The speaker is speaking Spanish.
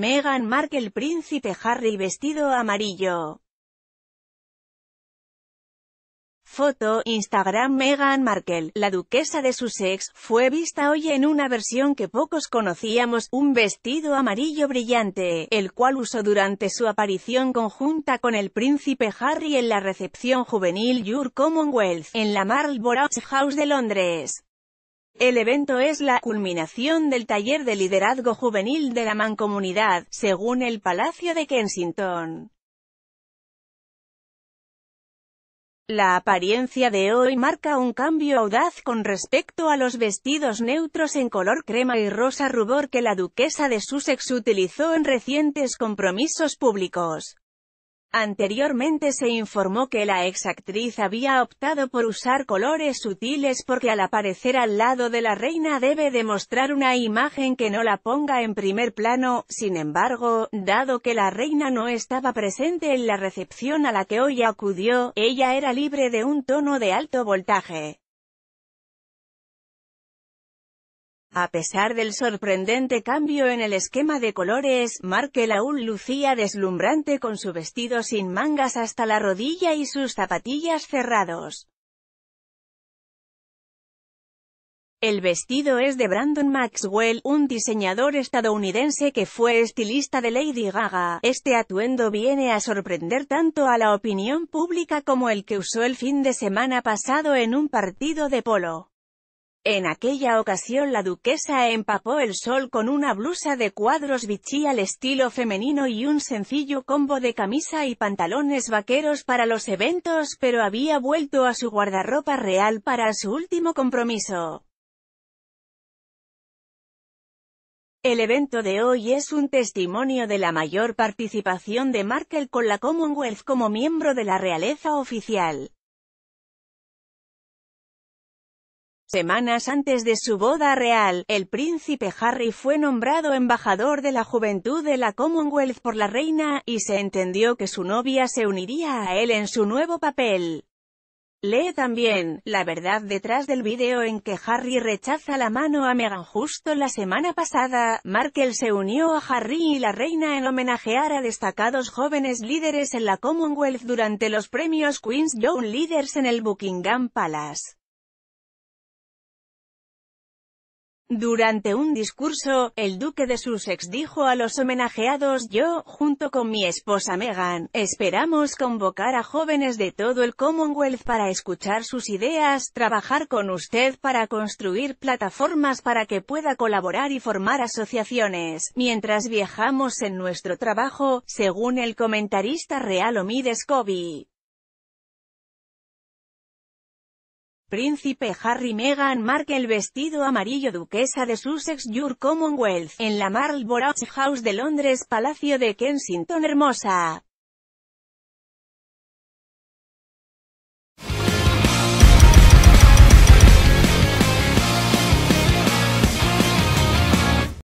Meghan Markle Príncipe Harry vestido amarillo. Foto, Instagram Meghan Markle, la duquesa de Sussex, fue vista hoy en una versión que pocos conocíamos, un vestido amarillo brillante, el cual usó durante su aparición conjunta con el príncipe Harry en la recepción juvenil Your Commonwealth, en la Marlborough House de Londres. El evento es la culminación del taller de liderazgo juvenil de la mancomunidad, según el Palacio de Kensington. La apariencia de hoy marca un cambio audaz con respecto a los vestidos neutros en color crema y rosa rubor que la duquesa de Sussex utilizó en recientes compromisos públicos. Anteriormente se informó que la exactriz había optado por usar colores sutiles porque al aparecer al lado de la reina debe demostrar una imagen que no la ponga en primer plano, sin embargo, dado que la reina no estaba presente en la recepción a la que hoy acudió, ella era libre de un tono de alto voltaje. A pesar del sorprendente cambio en el esquema de colores, Markel aún lucía deslumbrante con su vestido sin mangas hasta la rodilla y sus zapatillas cerrados. El vestido es de Brandon Maxwell, un diseñador estadounidense que fue estilista de Lady Gaga. Este atuendo viene a sorprender tanto a la opinión pública como el que usó el fin de semana pasado en un partido de polo. En aquella ocasión la duquesa empapó el sol con una blusa de cuadros bichí al estilo femenino y un sencillo combo de camisa y pantalones vaqueros para los eventos pero había vuelto a su guardarropa real para su último compromiso. El evento de hoy es un testimonio de la mayor participación de Markel con la Commonwealth como miembro de la realeza oficial. Semanas antes de su boda real, el príncipe Harry fue nombrado embajador de la juventud de la Commonwealth por la reina, y se entendió que su novia se uniría a él en su nuevo papel. Lee también, la verdad detrás del video en que Harry rechaza la mano a Meghan justo la semana pasada, Markle se unió a Harry y la reina en homenajear a destacados jóvenes líderes en la Commonwealth durante los premios Queen's Young Leaders en el Buckingham Palace. Durante un discurso, el duque de Sussex dijo a los homenajeados, yo, junto con mi esposa Megan, esperamos convocar a jóvenes de todo el Commonwealth para escuchar sus ideas, trabajar con usted para construir plataformas para que pueda colaborar y formar asociaciones, mientras viajamos en nuestro trabajo, según el comentarista real Omid Scobie. Príncipe Harry Meghan el vestido amarillo duquesa de Sussex Your Commonwealth, en la Marlborough House de Londres Palacio de Kensington Hermosa.